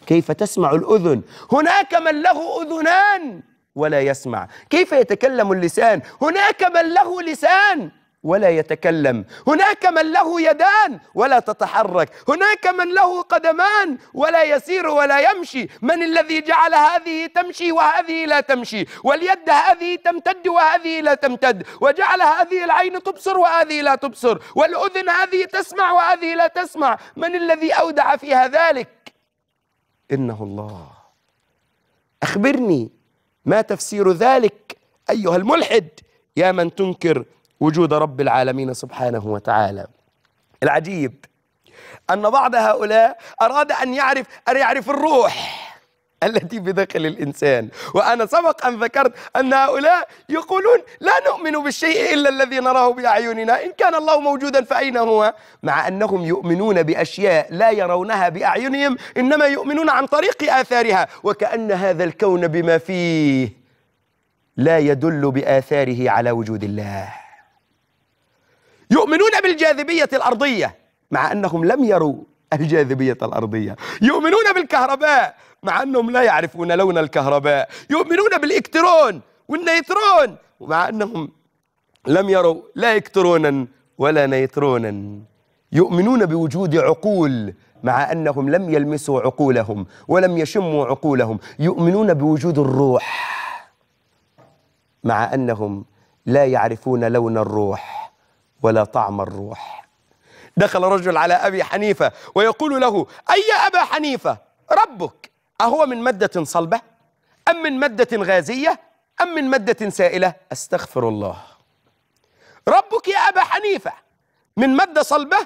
كيف تسمع الأذن هناك من له أذنان ولا يسمع كيف يتكلم اللسان هناك من له لسان ولا يتكلم هناك من له يدان ولا تتحرك هناك من له قدمان ولا يسير ولا يمشي من الذي جعل هذه تمشي وهذه لا تمشي واليد هذه تمتد وهذه لا تمتد وجعل هذه العين تبصر وهذه لا تبصر والأذن هذه تسمع وهذه لا تسمع من الذي أودع فيها ذلك إنه الله أخبرني ما تفسير ذلك أيها الملحد يا من تنكر وجود رب العالمين سبحانه وتعالى العجيب أن بعض هؤلاء أراد أن يعرف أن يعرف الروح التي بداخل الإنسان وأنا سبق أن ذكرت أن هؤلاء يقولون لا نؤمن بالشيء إلا الذي نراه بأعيننا إن كان الله موجودا فأين هو مع أنهم يؤمنون بأشياء لا يرونها بأعينهم إنما يؤمنون عن طريق آثارها وكأن هذا الكون بما فيه لا يدل بآثاره على وجود الله يؤمنون بالجاذبية الأرضية مع أنهم لم يروا الجاذبية الأرضية يؤمنون بالكهرباء مع أنهم لا يعرفون لون الكهرباء يؤمنون بالإلكترون والنيترون ومع أنهم لم يروا لا إلكترونا ولا نيترونا يؤمنون بوجود عقول مع أنهم لم يلمسوا عقولهم ولم يشموا عقولهم يؤمنون بوجود الروح مع أنهم لا يعرفون لون الروح ولا طعم الروح دخل رجل على أبي حنيفة ويقول له أي أبا حنيفة ربك أهو من مادة صلبة أم من مادة غازية أم من مادة سائلة أستغفر الله ربك يا أبا حنيفة من مادة صلبة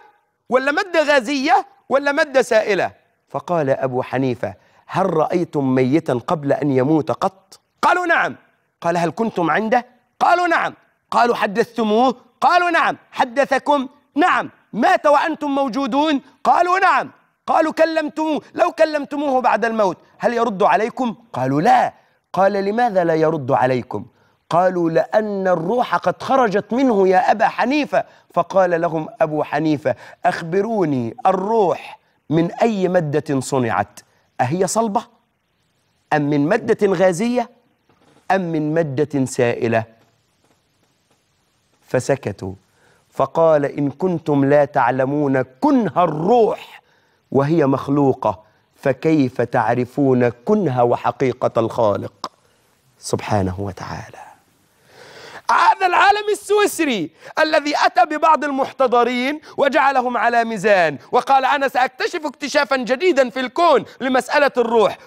ولا مادة غازية ولا مادة سائلة فقال أبو حنيفة هل رأيتم ميتا قبل أن يموت قط قالوا نعم قال هل كنتم عنده قالوا نعم قالوا حدثتموه قالوا نعم حدثكم نعم مات وأنتم موجودون قالوا نعم قالوا كلمتموه لو كلمتموه بعد الموت هل يرد عليكم قالوا لا قال لماذا لا يرد عليكم قالوا لأن الروح قد خرجت منه يا أبا حنيفة فقال لهم أبو حنيفة أخبروني الروح من أي مادة صنعت أهي صلبة أم من مادة غازية أم من مادة سائلة فسكتوا فقال إن كنتم لا تعلمون كنها الروح وهي مخلوقة فكيف تعرفون كنها وحقيقة الخالق سبحانه وتعالى هذا العالم السويسري الذي أتى ببعض المحتضرين وجعلهم على ميزان وقال أنا سأكتشف اكتشافا جديدا في الكون لمسألة الروح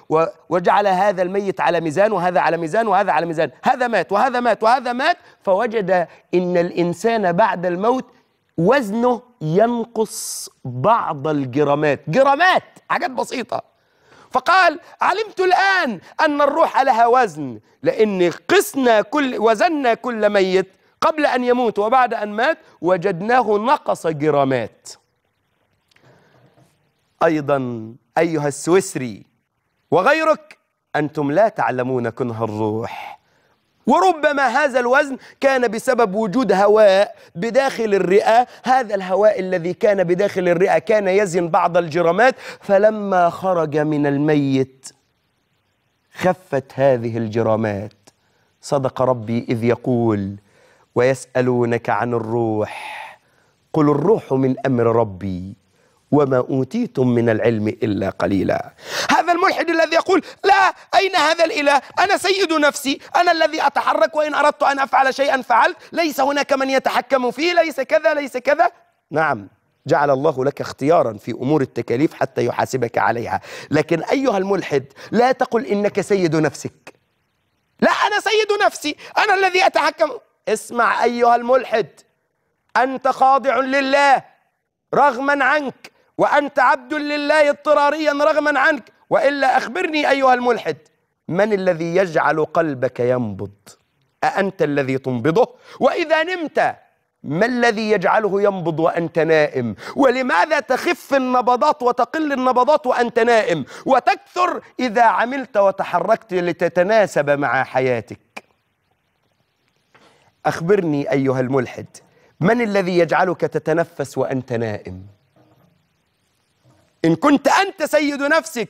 وجعل هذا الميت على ميزان وهذا على ميزان وهذا على ميزان هذا مات وهذا مات وهذا مات فوجد إن الإنسان بعد الموت وزنه ينقص بعض الجرامات جرامات حاجات بسيطة فقال علمت الآن أن الروح لها وزن لأن قسنا كل وزنا كل ميت قبل أن يموت وبعد أن مات وجدناه نقص جرامات أيضا أيها السويسري وغيرك أنتم لا تعلمون كنه الروح وربما هذا الوزن كان بسبب وجود هواء بداخل الرئة هذا الهواء الذي كان بداخل الرئة كان يزن بعض الجرامات فلما خرج من الميت خفت هذه الجرامات صدق ربي إذ يقول ويسألونك عن الروح قل الروح من أمر ربي وما أوتيتم من العلم إلا قليلا هذا الملحد الذي يقول لا أين هذا الإله أنا سيد نفسي أنا الذي أتحرك وإن أردت أن أفعل شيئا فعلت ليس هناك من يتحكم فيه ليس كذا ليس كذا نعم جعل الله لك اختيارا في امور التكاليف حتى يحاسبك عليها لكن ايها الملحد لا تقل انك سيد نفسك لا انا سيد نفسي انا الذي اتحكم اسمع ايها الملحد انت خاضع لله رغما عنك وأنت عبد لله اضطراريا رغما عنك وإلا أخبرني أيها الملحد من الذي يجعل قلبك ينبض أأنت الذي تنبضه وإذا نمت ما الذي يجعله ينبض وأنت نائم ولماذا تخف النبضات وتقل النبضات وأنت نائم وتكثر إذا عملت وتحركت لتتناسب مع حياتك أخبرني أيها الملحد من الذي يجعلك تتنفس وأنت نائم إن كنت أنت سيد نفسك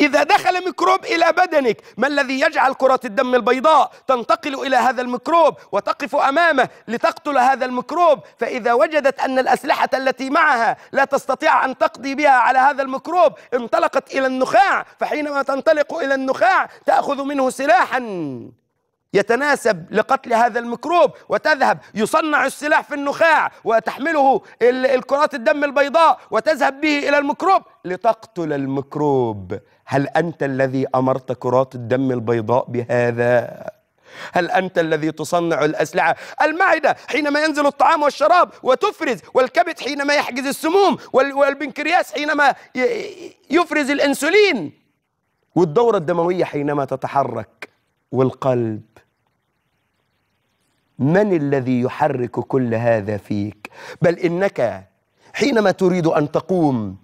إذا دخل ميكروب إلى بدنك ما الذي يجعل كرة الدم البيضاء تنتقل إلى هذا الميكروب وتقف أمامه لتقتل هذا الميكروب فإذا وجدت أن الأسلحة التي معها لا تستطيع أن تقضي بها على هذا الميكروب انطلقت إلى النخاع فحينما تنطلق إلى النخاع تأخذ منه سلاحا يتناسب لقتل هذا الميكروب وتذهب يصنع السلاح في النخاع وتحمله الكرات الدم البيضاء وتذهب به إلى الميكروب لتقتل الميكروب هل أنت الذي أمرت كرات الدم البيضاء بهذا؟ هل أنت الذي تصنع الأسلحة المعدة حينما ينزل الطعام والشراب وتفرز والكبد حينما يحجز السموم والبنكرياس حينما يفرز الأنسولين والدورة الدموية حينما تتحرك والقلب من الذي يحرك كل هذا فيك بل انك حينما تريد ان تقوم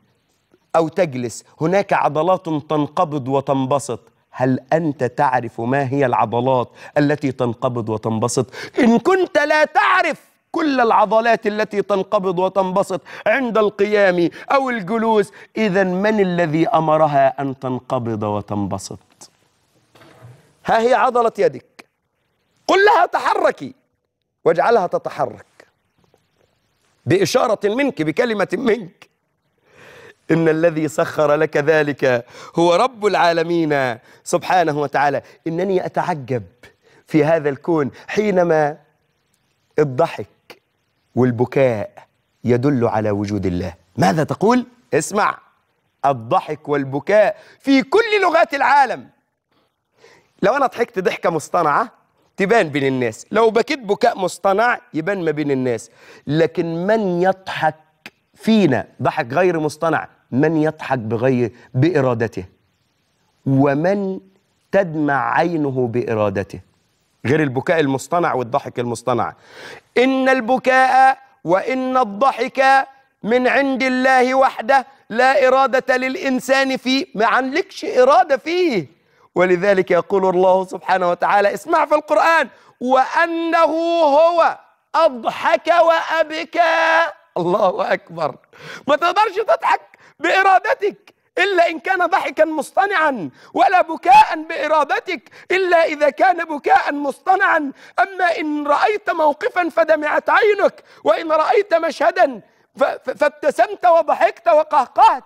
او تجلس هناك عضلات تنقبض وتنبسط هل انت تعرف ما هي العضلات التي تنقبض وتنبسط ان كنت لا تعرف كل العضلات التي تنقبض وتنبسط عند القيام او الجلوس اذا من الذي امرها ان تنقبض وتنبسط ها هي عضله يدك قل لها تحركي واجعلها تتحرك بإشارة منك بكلمة منك إن الذي سخر لك ذلك هو رب العالمين سبحانه وتعالى إنني أتعجب في هذا الكون حينما الضحك والبكاء يدل على وجود الله ماذا تقول؟ اسمع الضحك والبكاء في كل لغات العالم لو أنا ضحكت ضحكة مصطنعة تبان بين الناس لو بكيت بكاء مصطنع يبان ما بين الناس لكن من يضحك فينا ضحك غير مصطنع من يضحك بغير بإرادته ومن تدمع عينه بإرادته غير البكاء المصطنع والضحك المصطنع إن البكاء وإن الضحك من عند الله وحده لا إرادة للإنسان فيه ما عندكش إرادة فيه ولذلك يقول الله سبحانه وتعالى اسمع في القرآن وأنه هو أضحك وأبكى الله أكبر ما تقدرش تضحك بإرادتك إلا إن كان ضحكا مصطنعا ولا بكاء بإرادتك إلا إذا كان بكاء مصطنعا أما إن رأيت موقفا فدمعت عينك وإن رأيت مشهدا فابتسمت وضحكت وقهقهت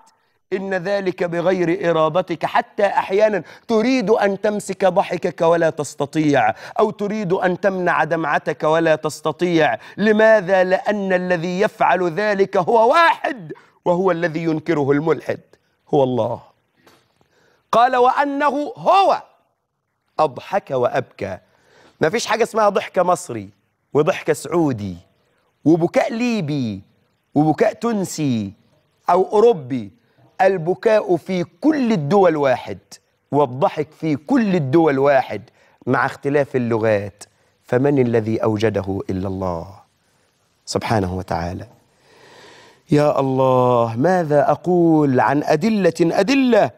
إن ذلك بغير إرادتك حتى أحيانا تريد أن تمسك ضحكك ولا تستطيع أو تريد أن تمنع دمعتك ولا تستطيع لماذا؟ لأن الذي يفعل ذلك هو واحد وهو الذي ينكره الملحد هو الله قال وأنه هو أضحك وأبكى ما فيش حاجة اسمها ضحكة مصري وضحكة سعودي وبكاء ليبي وبكاء تونسي أو أوروبي البكاء في كل الدول واحد والضحك في كل الدول واحد مع اختلاف اللغات فمن الذي اوجده الا الله سبحانه وتعالى يا الله ماذا اقول عن ادله ادله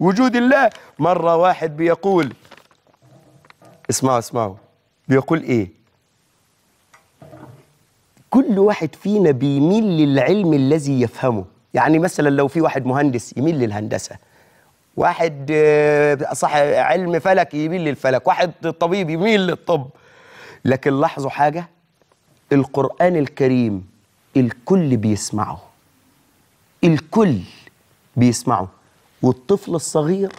وجود الله مره واحد بيقول اسمعوا اسمعوا بيقول ايه كل واحد فينا بيميل للعلم الذي يفهمه يعني مثلا لو في واحد مهندس يميل للهندسه واحد آه، صح علم فلك يميل للفلك واحد طبيب يميل للطب لكن لاحظوا حاجه القران الكريم الكل بيسمعه الكل بيسمعه والطفل الصغير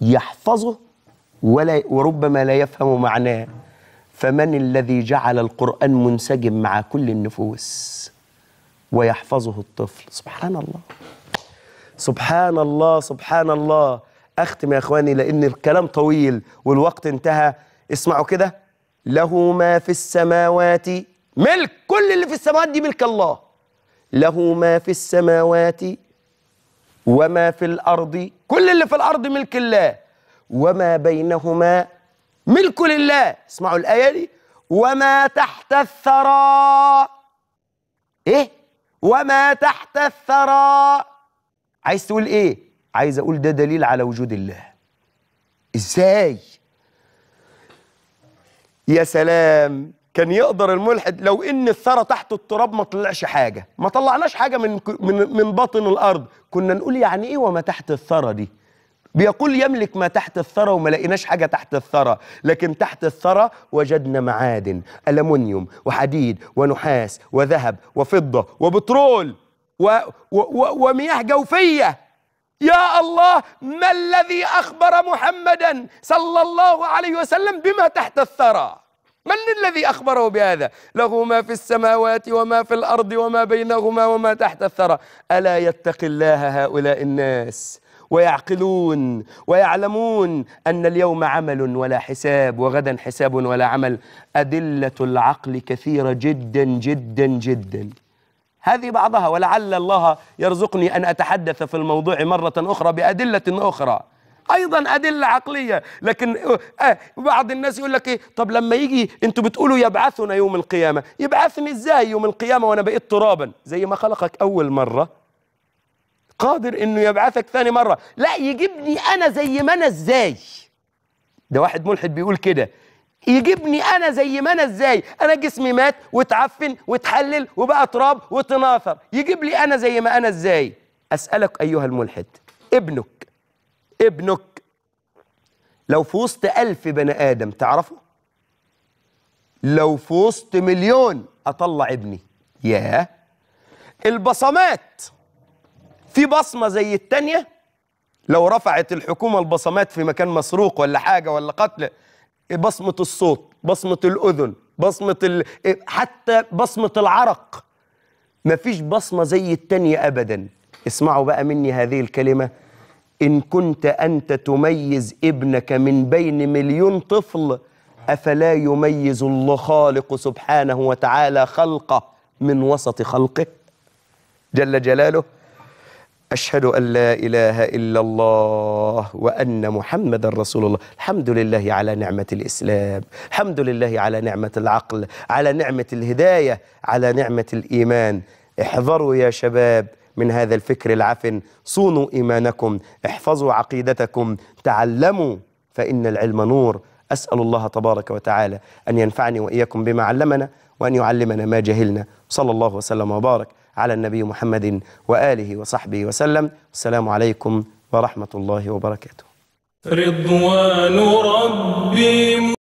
يحفظه ولا وربما لا يفهم معناه فمن الذي جعل القرآن منسجم مع كل النفوس ويحفظه الطفل سبحان الله سبحان الله سبحان الله أختم يا أخواني لأن الكلام طويل والوقت انتهى اسمعوا كده له ما في السماوات ملك كل اللي في السماوات دي ملك الله له ما في السماوات وما في الأرض كل اللي في الأرض ملك الله وما بينهما ملك لله اسمعوا الآية دي وما تحت الثرى إيه وما تحت الثرى عايز تقول ايه عايز اقول ده دليل على وجود الله ازاي يا سلام كان يقدر الملحد لو ان الثرى تحت التراب ما طلعش حاجه ما طلعناش حاجه من من من باطن الارض كنا نقول يعني ايه وما تحت الثرى دي بيقول يملك ما تحت الثرى وما لقيناش حاجه تحت الثرى لكن تحت الثرى وجدنا معادن ألمنيوم وحديد ونحاس وذهب وفضه وبترول و و و ومياه جوفيه يا الله ما الذي أخبر محمدا صلى الله عليه وسلم بما تحت الثرى من الذي أخبره بهذا له ما في السماوات وما في الأرض وما بينهما وما تحت الثرى ألا يتقي الله هؤلاء الناس ويعقلون ويعلمون أن اليوم عمل ولا حساب وغدا حساب ولا عمل أدلة العقل كثيرة جدا جدا جدا هذه بعضها ولعل الله يرزقني أن أتحدث في الموضوع مرة أخرى بأدلة أخرى ايضا ادله عقليه لكن آه بعض الناس يقول لك ايه طب لما يجي انتوا بتقولوا يبعثنا يوم القيامه يبعثني ازاي يوم القيامه وانا بقيت ترابا زي ما خلقك اول مره قادر انه يبعثك ثاني مره لا يجيبني انا زي ما انا ازاي ده واحد ملحد بيقول كده يجيبني انا زي ما انا ازاي انا جسمي مات واتعفن واتحلل وبقى تراب وتناثر يجيب لي انا زي ما انا ازاي اسالك ايها الملحد ابنك ابنك لو في وسط ألف بني آدم تعرفه لو في وسط مليون أطلع ابني ياه البصمات في بصمه زي الثانيه لو رفعت الحكومه البصمات في مكان مسروق ولا حاجه ولا قتل بصمه الصوت بصمه الاذن بصمه ال... إيه، حتى بصمه العرق مفيش بصمه زي الثانيه ابدا اسمعوا بقى مني هذه الكلمه ان كنت انت تميز ابنك من بين مليون طفل افلا يميز الله خالق سبحانه وتعالى خلقه من وسط خلقه جل جلاله أشهد أن لا إله إلا الله وأن محمد رسول الله الحمد لله على نعمة الإسلام الحمد لله على نعمة العقل على نعمة الهداية على نعمة الإيمان احذروا يا شباب من هذا الفكر العفن صونوا إيمانكم احفظوا عقيدتكم تعلموا فإن العلم نور أسأل الله تبارك وتعالى أن ينفعني وإياكم بما علمنا وأن يعلمنا ما جهلنا صلى الله وسلم وبارك على النبي محمد وآله وصحبه وسلم السلام عليكم ورحمة الله وبركاته رضوان ربي